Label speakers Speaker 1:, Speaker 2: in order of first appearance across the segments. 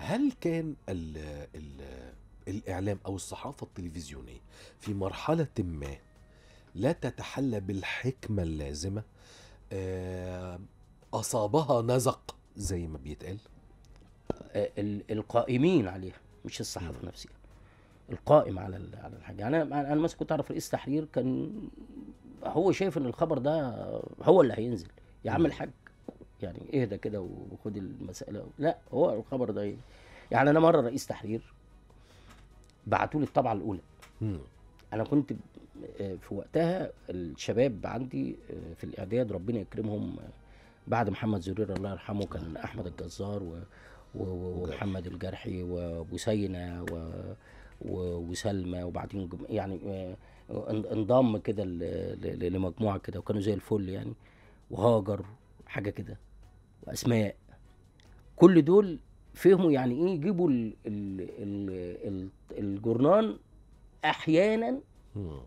Speaker 1: هل كان ال ال الإعلام أو الصحافة التلفزيونية في مرحلة ما لا تتحلى بالحكمة اللازمة
Speaker 2: آه، أصابها نزق زي ما بيتقال آه، القائمين عليها مش الصحافة نفسها القائم على على الحاجه انا انا مثلا كنت اعرف رئيس تحرير كان هو شايف ان الخبر ده هو اللي هينزل يا عم الحاج يعني اهدى كده وخد المساله لا هو الخبر ده يعني, يعني انا مره رئيس تحرير بعتوا لي الطبعه الاولى انا كنت في وقتها الشباب عندي آه، في الاعداد ربنا يكرمهم آه، بعد محمد زرير الله يرحمه كان احمد الجزار و... و... ومحمد الجرحي وبوسينه و... وسلمى وبعدين جم... يعني آه، انضم كده ل... ل... لمجموعه كده وكانوا زي الفل يعني وهاجر حاجه كده اسماء كل دول فهموا يعني ايه يجيبوا ال احيانا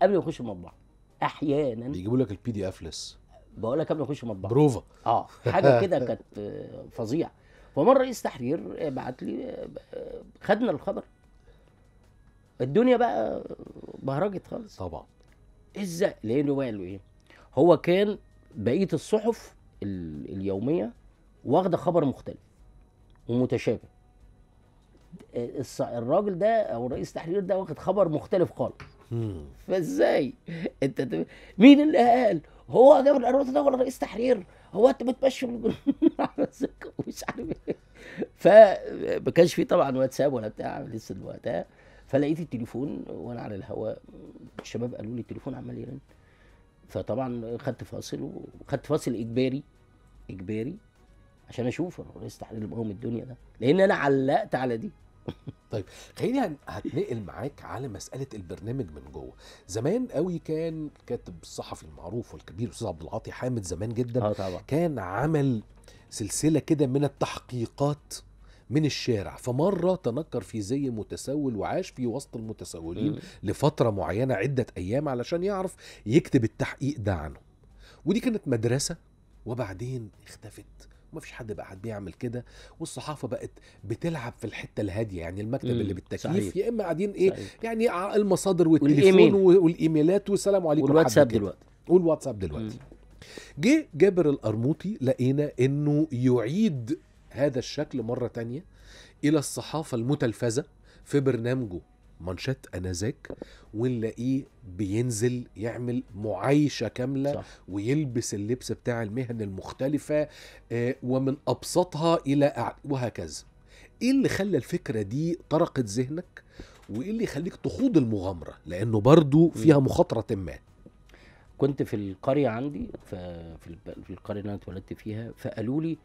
Speaker 2: قبل ما يخش المطبعه احيانا بيجيبوا لك البي دي اف لس بقول لك قبل ما يخش المطبعه بروفا اه حاجه كده كانت فظيعه فمره رئيس تحرير بعت لي خدنا الخبر الدنيا بقى بهرجت خالص طبعا ازاي لانه بقى له ايه هو كان بقيه الصحف اليوميه واخده خبر مختلف ومتشابه آه، الراجل ده او رئيس التحرير ده واخد خبر مختلف خالص فازاي انت مين اللي قال هو جاب الارواح ده ولا رئيس تحرير هو انت بتمشي على ومش عارف ايه فما كانش في طبعا واتساب ولا بتاع لسه وقتها فلقيت التليفون وانا على الهواء الشباب قالوا لي التليفون عمال يرن فطبعا خدت فاصل وخدت فاصل اجباري اجباري عشان اشوف انا رئيس تحرير المقاومه الدنيا ده لان انا
Speaker 1: علقت على دي طيب خليني هتنقل معاك على مساله البرنامج من جوه زمان قوي كان الكاتب الصحفي المعروف والكبير الاستاذ عبد العاطي حامد زمان جدا آه طبعا. كان عمل سلسله كده من التحقيقات من الشارع فمرة تنكر في زي متسول وعاش في وسط المتسولين م. لفترة معينة عدة أيام علشان يعرف يكتب التحقيق ده عنه ودي كانت مدرسة وبعدين اختفت ومفيش حد بقى قاعد بيعمل كده والصحافه بقت بتلعب في الحته الهاديه يعني المكتب مم. اللي بالتكييف يا اما قاعدين ايه صحيح. يعني المصادر والتليفون والايميلات والسلام عليكم والواتساب دلوقتي والواتساب دلوقتي جه جابر القرموطي لقينا انه يعيد هذا الشكل مره تانية الى الصحافه المتلفزه في برنامجه مانشيت انازك ونلاقيه بينزل يعمل معايشه كامله صح. ويلبس اللبس بتاع المهن المختلفه آه، ومن ابسطها الى وهكذا ايه اللي خلى الفكره دي طرقت ذهنك وايه اللي يخليك تخوض المغامره لانه برضو فيها مخاطره ما
Speaker 2: كنت في القريه عندي في القريه اللي انا اتولدت فيها فقالوا لي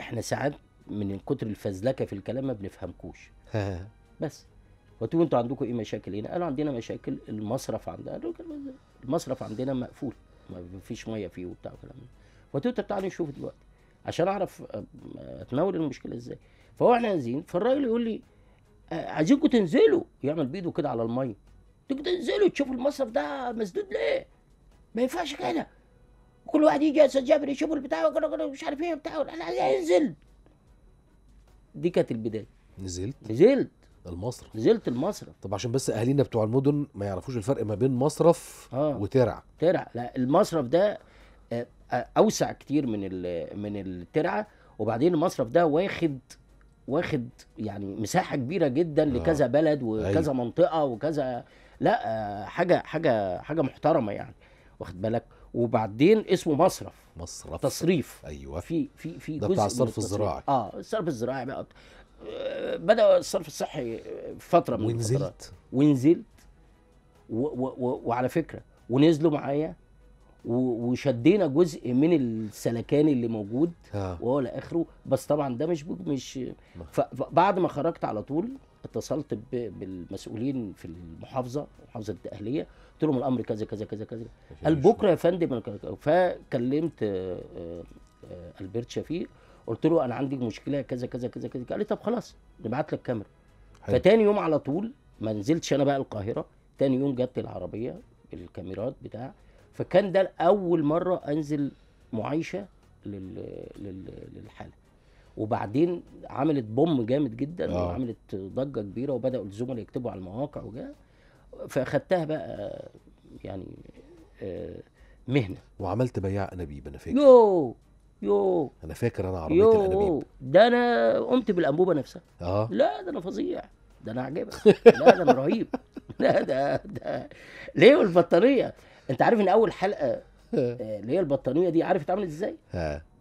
Speaker 2: احنا ساعات من كتر الفزلكه في الكلام ما بنفهمكوش بس له انتوا عندكم ايه مشاكل هنا قالوا عندنا مشاكل المصرف عندنا المصرف عندنا مقفول ما فيش ميه فيه وبتاع وكلام له طب تعالوا نشوف دلوقتي عشان اعرف اتناول المشكله ازاي فهو احنا نازلين فالراجل يقول لي عايزينكم تنزلوا يعمل بايده كده على الميه تنزلوا تشوفوا المصرف ده مسدود ليه ما ينفعش كده كل واحد يجي يا استاذ جابر يشوف البتاع وكده مش عارف ايه وبتاع انا انزل دي كانت البدايه
Speaker 1: نزلت نزلت المصرف نزلت المصرف طب عشان بس اهالينا بتوع المدن ما يعرفوش
Speaker 2: الفرق ما بين مصرف آه. وترع ترع لا المصرف ده آه، آه، اوسع كتير من من الترعه وبعدين المصرف ده واخد واخد يعني مساحه كبيره جدا آه. لكذا بلد وكذا أيوه. منطقه وكذا لا آه، حاجه حاجه حاجه محترمه يعني واخد بالك وبعدين اسمه مصرف مصرف تصريف ايوه في في في ده بتاع الصرف الزراعي اه الصرف الزراعي بقى بدا الصرف الصحي فتره من ونزلت الفترات. ونزلت و و و وعلى فكره ونزلوا معايا وشدينا جزء من السلكان اللي موجود آه. وهو لاخره بس طبعا ده مش مش بعد ما خرجت على طول اتصلت بالمسؤولين في المحافظه محافظه الاهليه قلت لهم الامر كذا كذا كذا كذا قال بكره يا فندم فكلمت آه، آه، البرت شفيق قلت له انا عندي مشكله كذا كذا كذا كذا قال لي طب خلاص نبعت لك كاميرا فتاني يوم على طول ما نزلتش انا بقى القاهره تاني يوم جت العربيه بالكاميرات بتاع فكان ده اول مره انزل معايشه لل... لل... للحاله وبعدين عملت بوم جامد جدا آه. وعملت ضجه كبيره وبداوا الزملاء يكتبوا على المواقع وجا فاخدتها بقى يعني آه، مهنه وعملت بياع انابيب انا فاكر يوه يو
Speaker 1: انا فاكر انا عربيتي يو.
Speaker 2: الانابيب ده انا قمت بالانبوبه نفسها اه لا ده انا فظيع ده انا عجبك لا ده انا رهيب لا ده ده ليه والبطاريه انت عارف ان اول حلقه آه، اللي هي البطانيه دي عارف اتعملت ازاي؟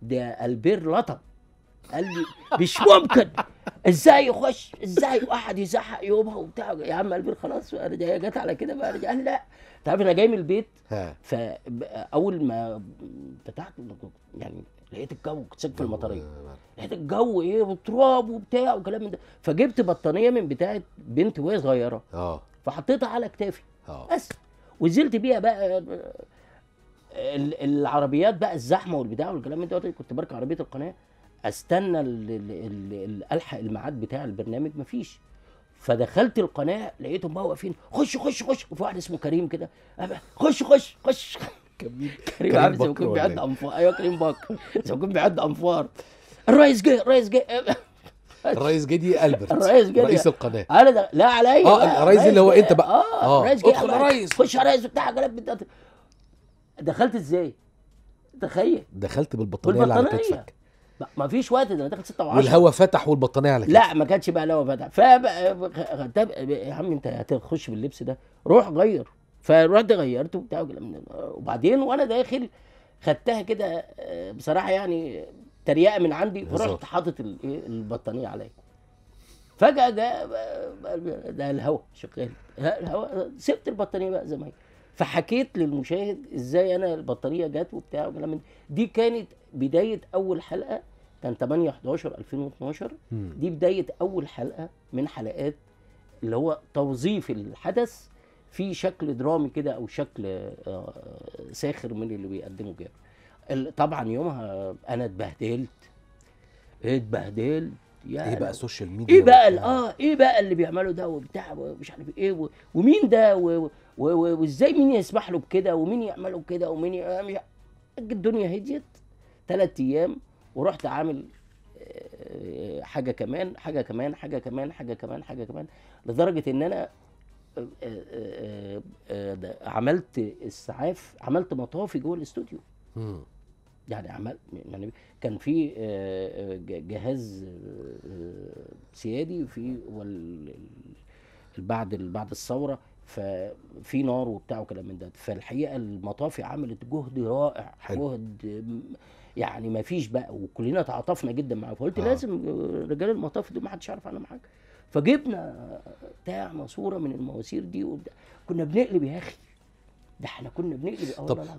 Speaker 2: ده البير لطم قال لي مش ممكن ازاي يخش ازاي واحد يزحق يومها وبتاع يا عم قلبي خلاص انا جت على كده بقى قال لا انت عارف انا جاي من البيت فاول ما فتحت يعني لقيت الجو كنت في المطريه لقيت الجو ايه وتراب وبتاع وكلام من ده فجبت بطانيه من بتاعه بنت وهي صغيره اه فحطيتها على كتافي آه. بس ونزلت بيها بقى العربيات بقى الزحمه والبتاع والكلام من ده كنت بركب عربيه القناه استنى الحق الميعاد بتاع البرنامج مفيش فدخلت القناه لقيتهم بقى واقفين خش خش خش وفي واحد اسمه كريم كده خش خش خش كريم كريم عارف زي ما إيه؟ بيعد انفار ايوه كريم بك زي ما بيعد انفار الرئيس جه الرئيس جه الرئيس جه دي البرت الرئيس جه رئيس القناه انا آه، ده لا عليا اه الرئيس اللي هو انت بقى اه, آه، الرئيس جه ادخل رئيس خش يا رئيس بتاع دخلت ازاي؟ تخيل
Speaker 1: دخلت بالبطانيه اللي على كتفك
Speaker 2: ما فيش وقت ده انا داخل 6 و10 والهواء
Speaker 1: فتح والبطانيه على كده لا
Speaker 2: ما كانش بقى الهواء فتح ف يا عم انت هتخش باللبس ده روح غير فرحت غيرت وبتاع وبعدين وانا داخل خدتها كده آه، بصراحه يعني تريقه من عندي ورحت حاطط إيه، البطانيه عليا فجاه ده آه، ده الهواء شغال الهواء سبت البطانيه بقى زي ما هي فحكيت للمشاهد ازاي انا البطاريه جت وبتاع وكلام من دي كانت بدايه اول حلقه كان 8 11 2012 دي بدايه اول حلقه من حلقات اللي هو توظيف الحدث في شكل درامي كده او شكل آه، ساخر من اللي بيقدمه جابر طبعا يومها انا اتبهدلت إيه اتبهدلت يعني ايه بقى السوشيال ميديا ايه بقى اه ايه بقى اللي بيعمله ده وبتاع ومش عارف ايه ومين ده وازاي مين يسمح له بكده ومين يعمله كده ومين يعمل يعني الدنيا هديت ثلاث ايام ورحت عامل آه، حاجه كمان حاجه كمان حاجه كمان حاجه كمان حاجه كمان لدرجه ان انا آه، آه، عملت اسعاف عملت مطافي جوه الاستوديو يعني عملت يعني كان في جهاز سيادي في بعد بعد الثوره ففي نار وبتاع وكلام من ده فالحقيقه المطافي عملت جهد رائع حلو. جهد يعني ما فيش بقى وكلنا تعاطفنا جدا معاه فقلت آه. لازم رجال المطافي دول ما حدش يعرف عنهم حاجه فجبنا بتاع ماسوره من المواسير دي وبتاع. كنا بنقلب يا اخي ده احنا كنا بنقلب والله العظيم